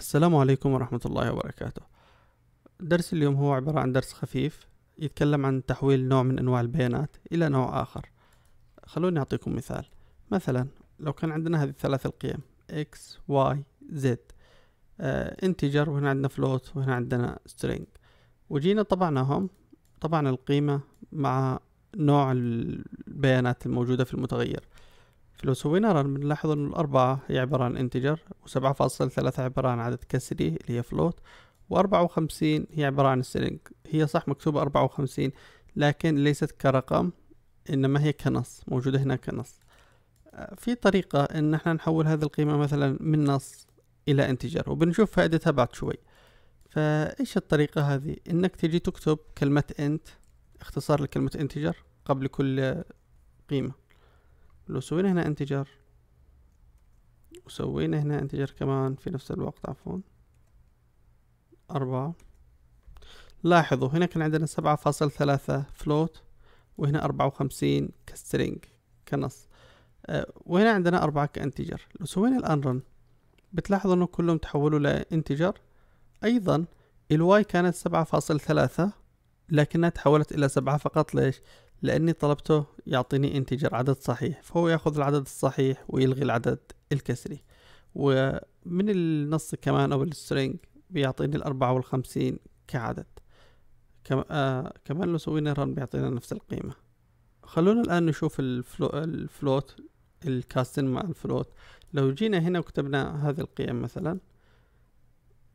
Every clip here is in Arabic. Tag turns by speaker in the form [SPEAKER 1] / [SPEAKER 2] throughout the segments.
[SPEAKER 1] السلام عليكم ورحمة الله وبركاته درس اليوم هو عبارة عن درس خفيف يتكلم عن تحويل نوع من أنواع البيانات إلى نوع آخر خلوني أعطيكم مثال مثلا لو كان عندنا هذه الثلاث القيم x, y, z انتجر وهنا عندنا float وهنا عندنا string وجينا طبعناهم طبعنا القيمة مع نوع البيانات الموجودة في المتغير لو سوينا رن بنلاحظ ان الاربعة هي عبارة عن انتجر وسبعة فاصل ثلاثة عبارة عن عدد كسري اللي هي فلوت واربعة وخمسين هي عبارة عن سترينج هي صح مكتوبة اربعة وخمسين لكن ليست كرقم انما هي كنص موجودة هنا كنص آه، في طريقة ان احنا نحول هذه القيمة مثلا من نص الى انتجر وبنشوف فائدتها بعد شوي فايش الطريقة هذه انك تجي تكتب كلمة انت اختصار لكلمة انتجر قبل كل قيمة لو سوينا هنا انتجر وسوينا هنا انتجر كمان في نفس الوقت عفوا أربعة لاحظوا هنا كان عندنا سبعة فاصل ثلاثة فلوت وهنا أربعة وخمسين كسترينج كنص أه وهنا عندنا أربعة كانتجر لو سوينا الآن رن بتلاحظوا أنه كلهم تحولوا لانتجر أيضا الواي كانت سبعة فاصل ثلاثة لكنها تحولت إلى سبعة فقط ليش؟ لأني طلبته يعطيني انتجر عدد صحيح فهو يأخذ العدد الصحيح ويلغي العدد الكسري ومن النص كمان أو السترينج بيعطيني الأربعة والخمسين كعدد كم آه كمان لو سوينا رن بيعطينا نفس القيمة خلونا الآن نشوف الفلو الفلوت الكاستن مع الفلوت لو جينا هنا وكتبنا هذه القيم مثلا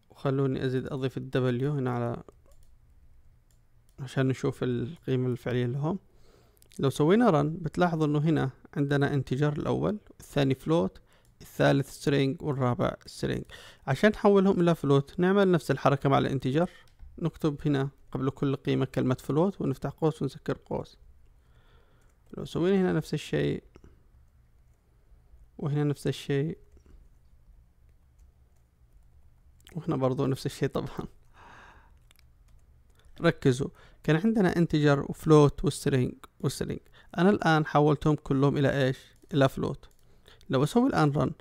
[SPEAKER 1] وخلوني أزيد أضيف الدبليو هنا على عشان نشوف القيمة الفعلية لهم لو سوينا رن بتلاحظوا انه هنا عندنا انتجار الاول الثاني فلوت الثالث سترينج والرابع سترينج عشان نحولهم الى فلوت نعمل نفس الحركة مع الانتجار نكتب هنا قبل كل قيمة كلمة فلوت ونفتح قوس ونسكر قوس لو سوينا هنا نفس الشيء وهنا نفس الشيء وهنا برضو نفس الشيء طبعا ركزوا كان عندنا انتجر وفلوت وسترينج وسترينج انا الان حولتهم كلهم الى ايش الى فلوت لو اسوي الان رن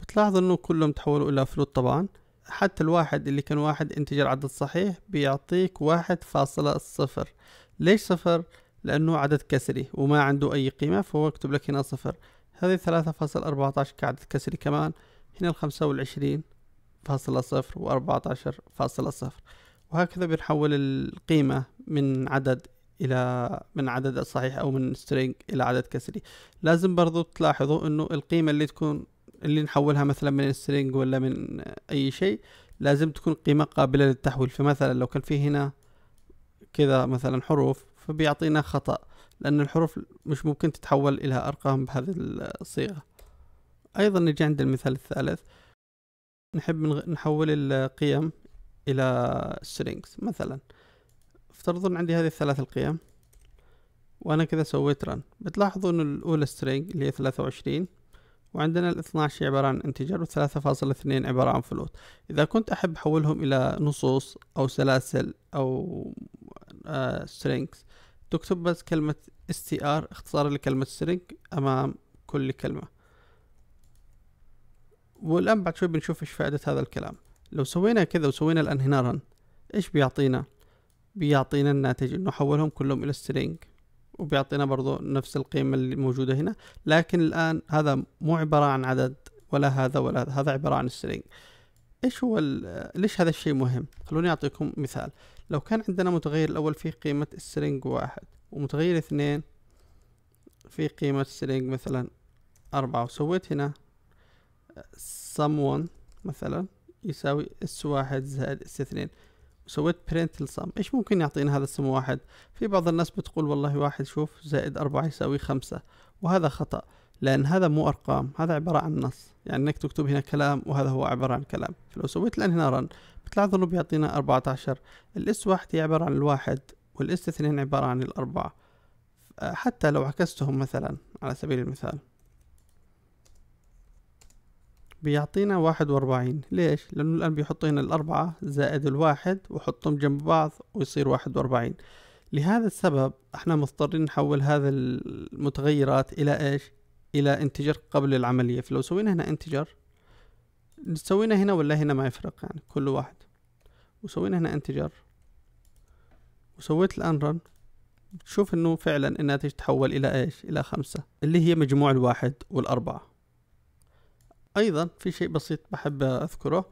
[SPEAKER 1] بتلاحظ انه كلهم تحولوا الى فلوت طبعا حتى الواحد اللي كان واحد انتجر عدد صحيح بيعطيك واحد فاصلة صفر ليش صفر لانه عدد كسري وما عنده اي قيمة فهو اكتب لك هنا صفر هذه ثلاثة فاصل أربعة عشر كعدد كسري كمان هنا الخمسة والعشرين فاصلة صفر وأربعة عشر فاصلة صفر وهكذا بنحول القيمة من عدد الى من عدد صحيح او من string الى عدد كسري لازم برضو تلاحظوا انه القيمة اللي تكون اللي نحولها مثلا من string ولا من اي شيء لازم تكون قيمة قابلة للتحويل فمثلا لو كان في هنا كذا مثلا حروف فبيعطينا خطأ لأن الحروف مش ممكن تتحول إلى أرقام بهذه الصيغة أيضا نجي عند المثال الثالث نحب نحول القيم إلى strings مثلا افترضوا ان عندي هذه الثلاث القيم وانا كذا سويت ران بتلاحظوا ان الاولى سترينج اللي هي ثلاثة وعشرين وعندنا ال 12 عبارة عن انتجر والثلاثة فاصلة اثنين عبارة عن فلوت إذا كنت أحب أحولهم إلى نصوص أو سلاسل أو آه strings تكتب بس كلمة str اختصار لكلمة string أمام كل كلمة والآن بعد شوي بنشوف إيش فائدة هذا الكلام لو سوينا كذا وسوينا الآن هنا رن إيش بيعطينا بيعطينا الناتج انه حولهم كلهم الى سترينج وبيعطينا برضو نفس القيمة اللي موجودة هنا لكن الآن هذا مو عبارة عن عدد ولا هذا ولا هذا, هذا عبارة عن سترينج ايش هو ليش هذا الشيء مهم خلوني اعطيكم مثال لو كان عندنا متغير الاول فيه قيمة سترينج واحد ومتغير اثنين في قيمة سترينج مثلا أربعة وسويت هنا someone مثلا يساوي اس واحد زائد اس اثنين سويت برنت للصم ايش ممكن يعطينا هذا السم واحد في بعض الناس بتقول والله واحد شوف زائد أربعة يساوي خمسة وهذا خطأ لأن هذا مو أرقام هذا عبارة عن نص يعني أنك تكتب هنا كلام وهذا هو عبارة عن كلام فلو سويت الآن هنا رن بتلاحظ أنه بيعطينا أربعة عشر الاس واحد هي عبارة عن الواحد والاس اثنين عبارة عن الأربعة حتى لو عكستهم مثلا على سبيل المثال بيعطينا واحد وأربعين ليش؟ لأنه الآن بيحطوا هنا الأربعة زائد الواحد وحطهم جنب بعض ويصير واحد وأربعين لهذا السبب احنا مضطرين نحول هذا المتغيرات إلى إيش؟ إلى انتجر قبل العملية فلو سوينا هنا انتجر سوينا هنا ولا هنا ما يفرق يعني كل واحد وسوينا هنا انتجر وسويت الآن رن بتشوف انه فعلا الناتج تحول الى ايش الى خمسة اللي هي مجموع الواحد والاربعة ايضا في شيء بسيط بحب اذكره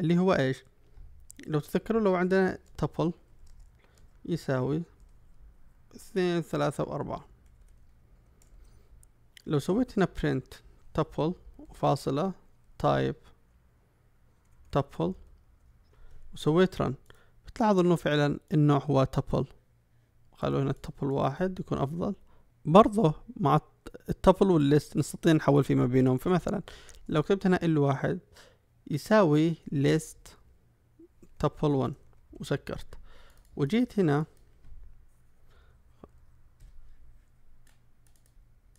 [SPEAKER 1] اللي هو ايش لو تذكروا لو عندنا تبل يساوي اثنين ثلاثة واربعة لو سويت هنا print tuple وفاصلة type tuple وسويت run بتلاحظ انه فعلا النوع هو tuple خلوا هنا التبل واحد يكون افضل برضه مع التبل والليست نستطيع نحول فيما بينهم فمثلا لو كتبت هنا ال واحد يساوي ليست تبل 1 وسكرت وجيت هنا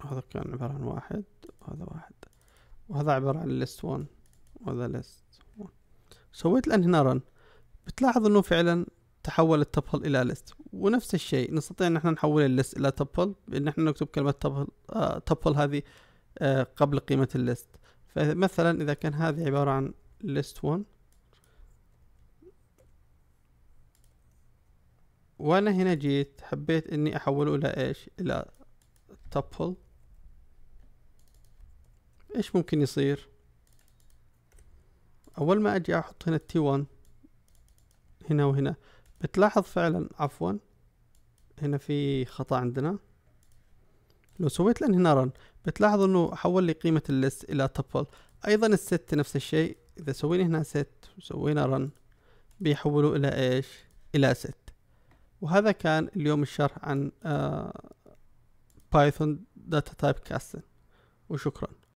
[SPEAKER 1] هذا كان عبارة عن واحد وهذا واحد وهذا عبارة عن list 1 وهذا list 1 سويت الان هنا run بتلاحظ انه فعلا تحول التبل الى ليست ونفس الشيء نستطيع ان احنا نحول الليست الى تبل بان احنا نكتب كلمه تبل آه تبل هذه آه قبل قيمه الليست فمثلا اذا كان هذه عباره عن ليست 1 وانا هنا جيت حبيت اني احوله الى ايش الى تبل ايش ممكن يصير اول ما اجي احط هنا تي 1 هنا وهنا بتلاحظ فعلا عفوا هنا في خطأ عندنا لو سويت لان هنا رن بتلاحظ انه حول لي قيمة الليست الى تبل ايضا الست نفس الشيء اذا سوينا هنا ست وسوينا رن بيحولوا الى ايش الى ست وهذا كان اليوم الشرح عن بايثون داتا تايب كاستن وشكرا